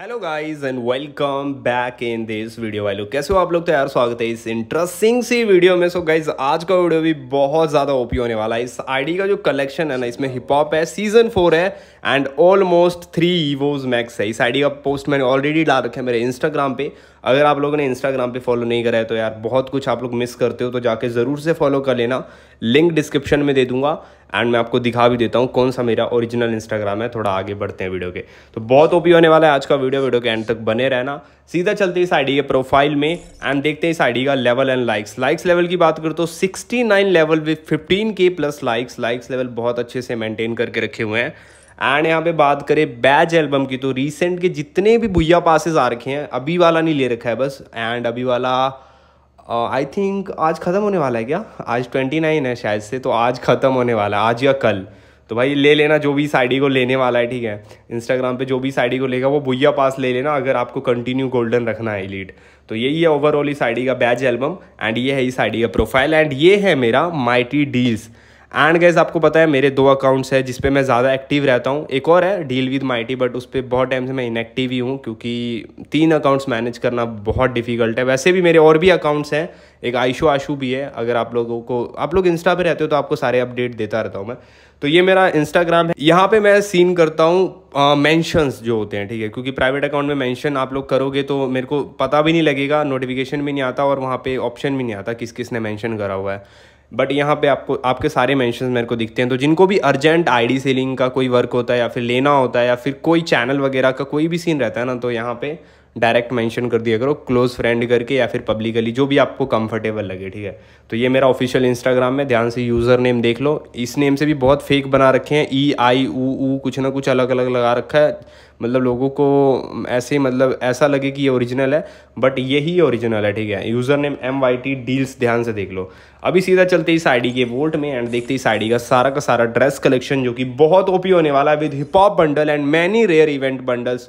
hello guys and welcome back in this video वालू कैसे हो आप लोग तो यार स्वागत है इस इंटरेस्टिंग सी वीडियो में सो so गाइस आज का वीडियो भी बहुत ज़्यादा ओपी होने वाला है इस आईडी का जो कलेक्शन है ना इसमें हिप हॉप है सीजन फोर है and almost three evos max है इस आईडी का पोस्ट मैंने ऑलरेडी डाल रखे है मेरे इंस्टाग्राम पे अगर आप लोगों ने इंस्टाग्राम पे फॉलो नहीं करा है तो यार बहुत कुछ आप लोग मिस करते हो तो जाके ज़रूर से फॉलो कर लेना लिंक डिस्क्रिप्शन में दे दूंगा एंड मैं आपको दिखा भी देता हूँ कौन सा मेरा ओरिजिनल इंस्टाग्राम है थोड़ा आगे बढ़ते हैं वीडियो के तो बहुत ओपी होने वाला है आज का वीडियो वीडियो के एंड तक बने रहना सीधा चलते इस आईडी के प्रोफाइल में एंड देखते हैं इस आईडी का level and likes likes level की बात करूँ तो 69 level with fifteen K plus likes likes level बहुत अच्छे से मेनटेन करके रखे हुए हैं एंड यहाँ पे बात करें बैज एल्बम की तो रिसेंट के जितने भी भुया पासेज आ रखे हैं अभी वाला नहीं ले रखा है बस एंड अभी वाला आई uh, थिंक आज ख़त्म होने वाला है क्या आज ट्वेंटी नाइन है शायद से तो आज ख़त्म होने वाला है आज या कल तो भाई ले लेना जो भी साड़ी को लेने वाला है ठीक है इंस्टाग्राम पे जो भी साइडी को लेगा वो भुया पास ले लेना अगर आपको कंटिन्यू गोल्डन रखना है लीड तो यही है ओवरऑल इस साइडी का बैच एल्बम एंड ये है इस साइडी का प्रोफाइल एंड ये है मेरा माइटी डील्स एंड गैस आपको पता है मेरे दो अकाउंट्स हैं जिसपे मैं ज़्यादा एक्टिव रहता हूँ एक और है डील विद माइटी बट उस पर बहुत टाइम से मैं इनएक्टिव ही हूँ क्योंकि तीन अकाउंट्स मैनेज करना बहुत डिफिकल्ट है वैसे भी मेरे और भी अकाउंट्स हैं एक आयशो आशू भी है अगर आप लोगों को आप लोग इंस्टा पे रहते हो तो आपको सारे अपडेट देता रहता हूँ मैं तो ये मेरा इंस्टाग्राम है यहाँ पे मैं सीन करता हूँ मेंशंस जो होते हैं ठीक है क्योंकि प्राइवेट अकाउंट में मेंशन आप लोग करोगे तो मेरे को पता भी नहीं लगेगा नोटिफिकेशन भी नहीं आता और वहाँ पे ऑप्शन भी नहीं आता किस किस ने मेंशन करा हुआ है बट यहाँ पे आपको आपके सारे मेंशन मेरे को दिखते हैं तो जिनको भी अर्जेंट आईडी सेलिंग का कोई वर्क होता है या फिर लेना होता है या फिर कोई चैनल वगैरह का कोई भी सीन रहता है ना तो यहाँ पे डायरेक्ट मेंशन कर दिया करो क्लोज फ्रेंड करके या फिर पब्लिकली जो भी आपको कंफर्टेबल लगे ठीक है तो ये मेरा ऑफिशियल इंस्टाग्राम में ध्यान से यूज़र नेम देख लो इस नेम से भी बहुत फेक बना रखे हैं ई आई ऊ ऊ कुछ ना कुछ अलग अलग लगा रखा है मतलब लोगों को ऐसे मतलब ऐसा लगे कि ये ओरिजिनल है बट ये ही ओरिजिनल है ठीक है user name M Y T deals ध्यान से देख लो अभी सीधा चलते इस आई के वोल्ट में एंड देखते इस आई का सारा का सारा ड्रेस कलेक्शन जो कि बहुत ओपी होने वाला है with hip hop bundle and many rare event bundles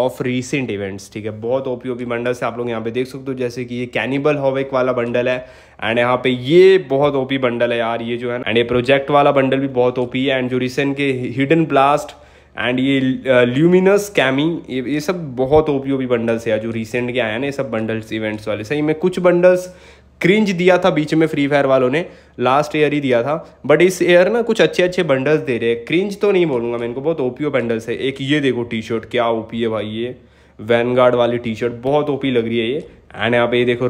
of recent events ठीक है बहुत ओपी ओपी बंडल से आप लोग यहाँ पे देख सकते हो जैसे कि ये कैनिबल हॉवेक वाला बंडल है एंड यहाँ पे ये बहुत ओपी बंडल है यार ये जो है एंड ये प्रोजेक्ट वाला बंडल भी बहुत ओपी है एंड जो रिसेंट के हिडन ब्लास्ट एंड ये ल्यूमिनस uh, कैमी ये ये सब बहुत ओपी भी बंडल्स है जो रिसेंट के आया ना ये सब बंडल्स इवेंट्स वाले सही में कुछ बंडल्स क्रिंज दिया था बीच में फ्री फायर वालों ने लास्ट ईयर ही दिया था बट इस ईयर ना कुछ अच्छे अच्छे बंडल्स दे रहे हैं क्रिंज तो नहीं बोलूँगा मैं इनको बहुत ओपीओ बंडल्स है एक ये देखो टी शर्ट क्या ओपी है भाई ये वैनगार्ड वाली टी शर्ट बहुत ओपी लग रही है ये एंड यहाँ पे ये देखो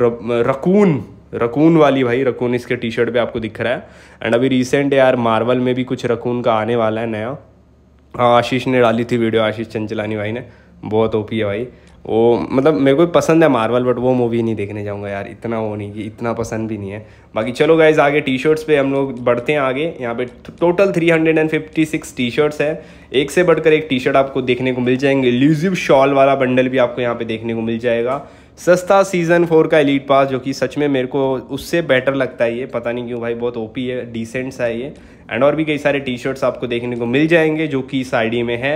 रकून रकून वाली भाई रकून इसके टी शर्ट पे आपको दिख रहा है एंड अभी रिसेंट यार मार्वल में भी कुछ रकून का आने वाला है नया हाँ आशीष ने डाली थी वीडियो आशीष चंचलानी भाई ने बहुत ओपी है भाई वो मतलब मेरे को पसंद है मार्वल बट वो मूवी नहीं देखने जाऊंगा यार इतना वो नहीं कि इतना पसंद भी नहीं है बाकी चलो गाइज आगे टी शर्ट्स पे हम लोग बढ़ते हैं आगे यहाँ पे टोटल 356 टी शर्ट्स है एक से बढ़कर एक टी शर्ट आपको देखने को मिल जाएंगे एल्यूजिव शॉल वाला बंडल भी आपको यहाँ पे देखने को मिल जाएगा सस्ता सीज़न फोर का एलिट पास जो कि सच में मेरे को उससे बेटर लगता है ये पता नहीं क्यों भाई बहुत ओपी है डिसेंट सा है ये एंड और भी कई सारे टी शर्ट्स आपको देखने को मिल जाएंगे जो कि इस आई में है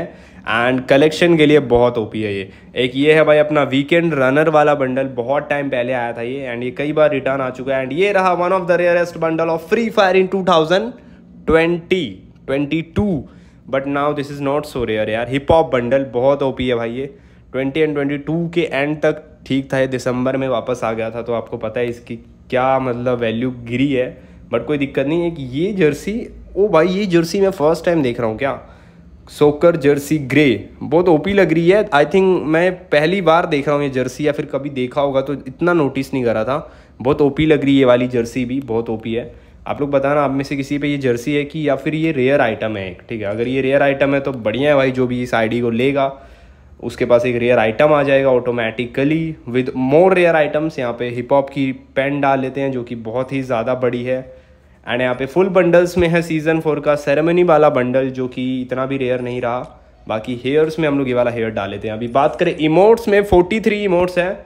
एंड कलेक्शन के लिए बहुत ओपी है ये एक ये है भाई अपना वीकेंड रनर वाला बंडल बहुत टाइम पहले आया था ये एंड ये कई बार रिटर्न आ चुका है एंड ये रहा one of the rarest bundle of Free Fire in two thousand twenty twenty two but now this is not so rare यार हिप हॉप बंडल बहुत ओपी है भाई ये ट्वेंटी एंड ट्वेंटी टू के एंड तक ठीक था ये दिसंबर में वापस आ गया था तो आपको पता है इसकी क्या मतलब वैल्यू गिरी है बट कोई दिक्कत नहीं है कि ये जर्सी ओ भाई ये जर्सी मैं फर्स्ट टाइम देख रहा हूँ क्या सोकर जर्सी ग्रे बहुत ओपी लग रही है आई थिंक मैं पहली बार देख रहा हूँ ये जर्सी या फिर कभी देखा होगा तो इतना नोटिस नहीं करा था बहुत ओपी लग रही है वाली जर्सी भी बहुत ओपी है आप लोग बताना आप में से किसी पे ये जर्सी है कि या फिर ये रेयर आइटम है ठीक है अगर ये रेयर आइटम है तो बढ़िया है भाई जो भी इस आईडी को लेगा उसके पास एक रेयर आइटम आ जाएगा automatically with more rare items यहाँ पे हिप हॉप की पेन डाल लेते हैं जो कि बहुत ही ज़्यादा बड़ी है एंड यहाँ पे फुल बंडल्स में है सीज़न फोर का सेरेमनी वाला बंडल जो कि इतना भी रेयर नहीं रहा बाकी हेयर्स में हम लोग ये वाला हेयर डाल लेते हैं अभी बात करें इमोट्स में फोर्टी थ्री इमोट्स हैं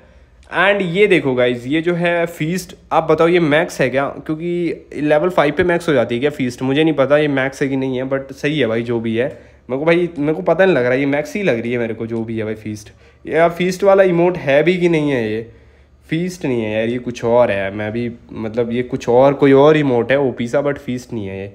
एंड ये देखो गाइज ये जो है फीसट आप बताओ ये मैक्स है क्या क्योंकि लेवल फाइव पे मैक्स हो जाती है क्या फीसट मुझे नहीं पता ये मैक्स है कि नहीं है बट सही है भाई जो भी है मेरे को भाई मेरे को पता नहीं लग रहा है ये मैक्सी लग रही है मेरे को जो भी है भाई फीस्ट यार फीस्ट वाला इमोट है भी कि नहीं है ये फीस्ट नहीं है यार ये कुछ और है मैं भी मतलब ये कुछ और कोई और इमोट है ओपी सा बट फीस्ट नहीं है ये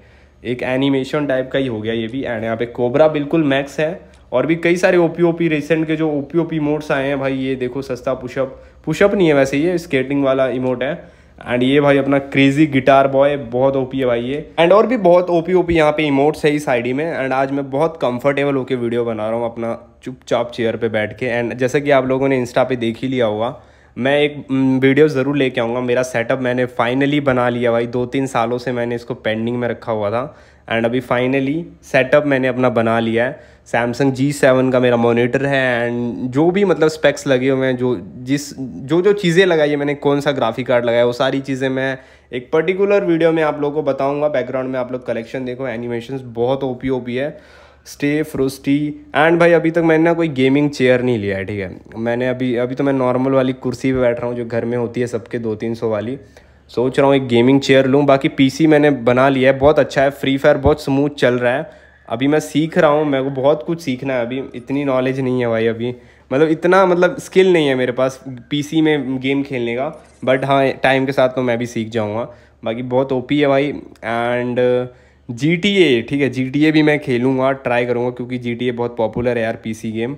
एक एनिमेशन टाइप का ही हो गया ये भी एंड यहाँ पे कोबरा बिल्कुल मैक्स है और भी कई सारे ओपी ओपी रिसेंट के जो ओपी ओपी इमोट्स आए हैं भाई ये देखो सस्ता पुशअप पुशअप नहीं है वैसे ये स्केटिंग वाला इमोट है एंड ये भाई अपना क्रेजी गिटार बॉय बहुत ओपी है भाई ये एंड और भी बहुत ओपी ओपी यहाँ पे इमोट्स है इस आईडी में एंड आज मैं बहुत कंफर्टेबल होकर वीडियो बना रहा हूँ अपना चुपचाप चेयर पे बैठ के एंड जैसे कि आप लोगों ने इंस्टा पे देख ही लिया होगा मैं एक वीडियो ज़रूर लेके आऊँगा मेरा सेटअप मैंने फाइनली बना लिया भाई दो तीन सालों से मैंने इसको पेंडिंग में रखा हुआ था एंड अभी फाइनली सेटअप मैंने अपना बना लिया है सैमसंग जी सेवन का मेरा मोनीटर है एंड जो भी मतलब स्पेक्स लगे हुए हैं जो जिस जो जो चीज़ें लगाई है मैंने कौन सा ग्राफिक कार्ड लगाया वो सारी चीज़ें मैं एक पर्टिकुलर वीडियो में आप लोगों को बताऊंगा बैकग्राउंड में आप लोग कलेक्शन देखो एनिमेशन बहुत ओपी ओपी है स्टे फ्रोस्टी एंड भाई अभी तक मैंने ना कोई गेमिंग चेयर नहीं लिया है ठीक है मैंने अभी अभी तो मैं नॉर्मल वाली कुर्सी पे बैठ रहा हूँ जो घर में होती है सबके दो तीन सौ वाली सोच रहा हूँ एक गेमिंग चेयर लूँ बाकी पीसी मैंने बना लिया है बहुत अच्छा है फ्री फायर बहुत स्मूथ चल रहा है अभी मैं सीख रहा हूँ मेरे को बहुत कुछ सीखना है अभी इतनी नॉलेज नहीं है भाई अभी मतलब इतना मतलब स्किल नहीं है मेरे पास पीसी में गेम खेलने का बट हाँ टाइम के साथ तो मैं भी सीख जाऊँगा बाकी बहुत ओ है भाई एंड जी टी ए ठीक है जी टी ए भी मैं खेलूँगा ट्राई करूँगा क्योंकि जी टी ए बहुत पॉपुलर है यार पी सी गेम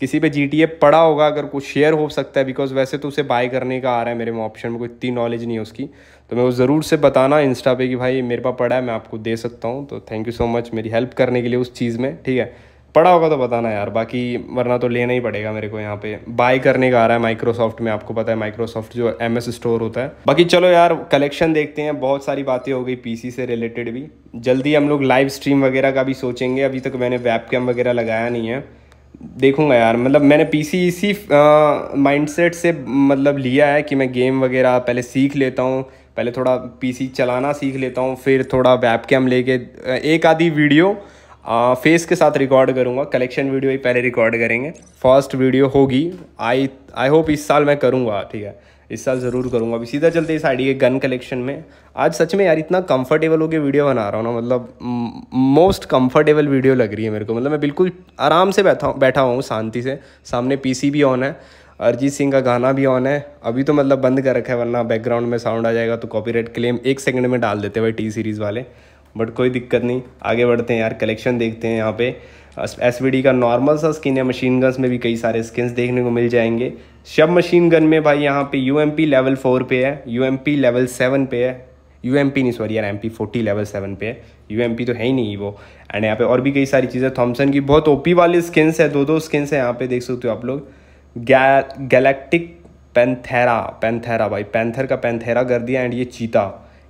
किसी पे जी टी पड़ा होगा अगर कुछ शेयर हो सकता है बिकॉज वैसे तो उसे बाय करने का आ रहा है मेरे में ऑप्शन में कोई इतनी नॉलेज नहीं है उसकी तो मैं वो ज़रूर से बताना इंस्टा पे कि भाई मेरे पास पड़ा है मैं आपको दे सकता हूँ तो थैंक यू सो मच मेरी हेल्प करने के लिए उस चीज़ में ठीक है पड़ा होगा तो बताना यार बाकी वरना तो लेना ही पड़ेगा मेरे को यहाँ पे बाय करने का आ रहा है माइक्रोसॉफ्ट में आपको पता है माइक्रोसॉफ्ट जो एम एस स्टोर होता है बाकी चलो यार कलेक्शन देखते हैं बहुत सारी बातें हो गई पीसी से रिलेटेड भी जल्दी हम लोग लाइव स्ट्रीम वगैरह का भी सोचेंगे अभी तक मैंने वेब कैम वगैरह लगाया नहीं है देखूंगा यार मतलब मैंने पीसी इसी माइंडसेट से मतलब लिया है कि मैं गेम वगैरह पहले सीख लेता हूँ पहले थोड़ा पीसी चलाना सीख लेता हूँ फिर थोड़ा वैप कैम लेके एक आधी वीडियो आ, फेस के साथ रिकॉर्ड करूँगा कलेक्शन वीडियो ही पहले रिकॉर्ड करेंगे फर्स्ट वीडियो होगी आई आई होप इस साल मैं करूँगा ठीक है इस साल ज़रूर करूँगा अभी सीधा चलते इस के गन कलेक्शन में आज सच में यार इतना कंफर्टेबल होकर वीडियो बना रहा हूँ ना मतलब मोस्ट कंफर्टेबल वीडियो लग रही है मेरे को मतलब मैं बिल्कुल आराम से बैठा बैठा हुआ हूँ शांति से सामने पीसी भी ऑन है अरिजीत सिंह का गाना भी ऑन है अभी तो मतलब बंद कर रखा है वरना बैकग्राउंड में साउंड आ जाएगा तो कॉपीराइट क्लेम एक सेकंड में डाल देते भाई टी सीरीज़ वाले बट कोई दिक्कत नहीं आगे बढ़ते हैं यार कलेक्शन देखते हैं यहाँ पे एस का नॉर्मल सा स्किन या मशीन गन्स में भी कई सारे स्किन्स देखने को मिल जाएंगे शब मशीन गन में भाई यहाँ पे यू लेवल फोर पे है यू लेवल सेवन पे है यू एम पी नहीं सॉरी यार M P forty level seven पे है यू तो है ही नहीं वो एंड यहाँ पे और भी कई सारी चीज़ें थॉमसन की बहुत ओपी वाली स्किन्स है दो दो स्किन्स हैं यहाँ पे देख सकते हो आप लोग गैलेक्टिक पैंथेरा पैंथेरा भाई पैंथर का पैंथेरा कर दिया एंड ये चीता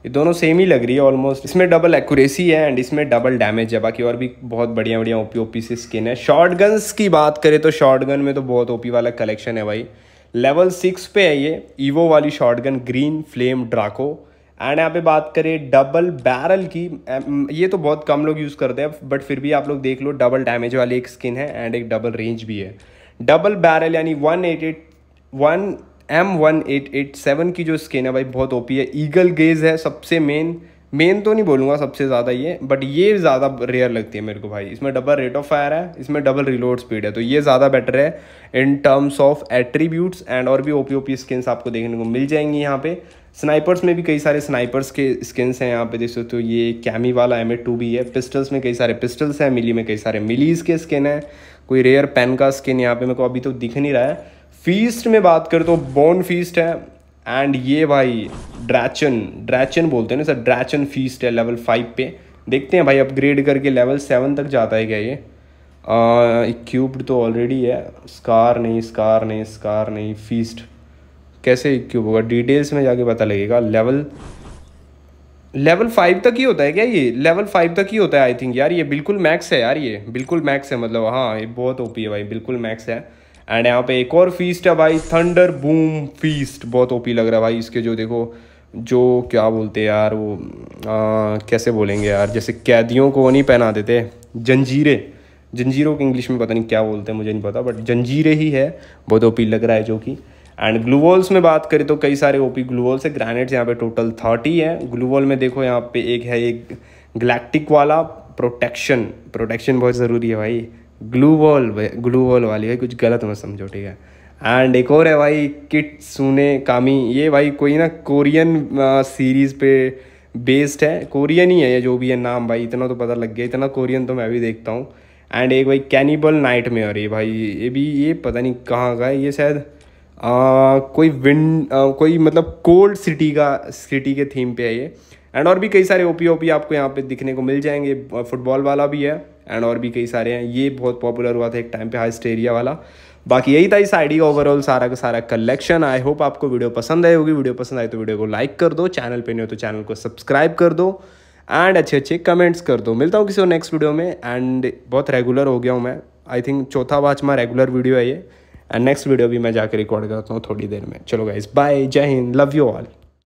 ये दोनों सेम ही लग रही है ऑलमोस्ट इसमें डबल एक्यूरेसी है एंड इसमें डबल डैमेज है बाकी और भी बहुत बढ़िया बढ़िया ओपी ओपी से स्किन है शॉर्ट की बात करें तो शॉर्ट में तो बहुत ओपी वाला कलेक्शन है भाई लेवल सिक्स पे है ये ईवो वाली gun green flame Draco and यहाँ पे बात करें डबल बैरल की ये तो बहुत कम लोग यूज़ करते हैं बट फिर भी आप लोग देख लो डबल डैमेज वाली एक स्किन है एंड एक डबल रेंज भी है डबल बैरल यानी one eighty one M one eight eight seven की जो स्किन है भाई बहुत ओपी है ईगल गेज है सबसे मेन मेन तो नहीं बोलूँगा सबसे ज़्यादा ये बट ये ज़्यादा रेयर लगती है मेरे को भाई इसमें डबल रेट ऑफ फायर है इसमें डबल रिलोड स्पीड है तो ये ज़्यादा बेटर है in terms of attributes and और भी ओपी ओपी स्किन्स आपको देखने को मिल जाएंगी यहाँ पे स्नाइपर्स में भी कई सारे स्नाइपर्स के स्किन्स हैं यहाँ पे देख सकते हो तो ये कैमी वाला एम ए टू भी है पिस्टल्स में कई सारे पिस्टल्स हैं मिली में कई सारे मिलीज़ के स्किन हैं कोई रेयर पेन का स्किन यहाँ पे मेरे को अभी तो दिख नहीं रहा है फीस्ट में बात करें तो बोन फीस्ट है एंड ये भाई ड्रैचन ड्रैचन बोलते हैं ना सर ड्रैचन फीस्ट है लेवल फाइव पे देखते हैं भाई अपग्रेड करके लेवल सेवन तक जाता है क्या ये इक्यूब्ड तो ऑलरेडी है स्कार नहीं स्कार नहीं स्कार नहीं फीस्ट कैसे इक्यूब होगा डिटेल्स में जाके पता लगेगा लेवल लेवल फाइव तक ही होता है क्या ये लेवल फाइव तक ही होता है आई थिंक यार ये बिल्कुल मैक्स है यार ये बिल्कुल मैक्स है मतलब हाँ ये बहुत ओपी है भाई बिल्कुल मैक्स है एंड यहाँ पे एक और फीस्ट है भाई थंडर बूम फीस्ट बहुत ओपी लग रहा है भाई इसके जो देखो जो क्या बोलते हैं यार वो आ, कैसे बोलेंगे यार जैसे कैदियों को नहीं पहना देते जंजीरें जंजीरों के इंग्लिश में पता नहीं क्या बोलते हैं मुझे नहीं पता बट जंजीरे ही है बहुत ओपी लग रहा है जो कि एंड ग्लूवॉल्स में बात करें तो कई सारे ओपी ग्लूवॉल्स है ग्रेनेड्स यहाँ पे टोटल थर्टी है ग्लूवॉल में देखो यहाँ पे एक है एक गलेक्टिक वाला प्रोटेक्शन प्रोटेक्शन बहुत ज़रूरी है भाई ग्लू वॉल ग्लू वॉल वाली भाई कुछ गलत मत समझो ठीक है एंड एक और है भाई किट सुने कामी ये भाई कोई ना कोरियन सीरीज़ पे बेस्ड है कोरियन ही है ये जो भी है नाम भाई इतना तो पता लग गया इतना कोरियन तो मैं भी देखता हूँ एंड एक भाई कैनिबल नाइट में और ये भाई ये भी ये पता नहीं कहाँ का है ये शायद कोई विंड कोई मतलब कोल्ड सिटी का सिटी के थीम पे है ये एंड और भी कई सारे ओपी ओपी आपको यहाँ पे दिखने को मिल जाएंगे फुटबॉल वाला भी है एंड और भी कई सारे हैं ये बहुत पॉपुलर हुआ था एक टाइम पे एरिया वाला बाकी यही था इस आईडी का ओवरऑल सारा का सारा कलेक्शन आई होप आपको वीडियो पसंद आई होगी वीडियो पसंद आए तो वीडियो को लाइक कर दो चैनल पे नहीं हो तो चैनल को सब्सक्राइब कर दो एंड अच्छे अच्छे कमेंट्स कर दो मिलता हूँ किसी और नेक्स्ट वीडियो में एंड बहुत रेगुलर हो गया हूँ मैं आई थिंक चौथा पाँचवा रेगुलर वीडियो है ये एंड नेक्स्ट वीडियो भी मैं जाकर रिकॉर्ड करता हूँ थोड़ी देर में चलो गाइज बाय जय हिंद लव यू ऑल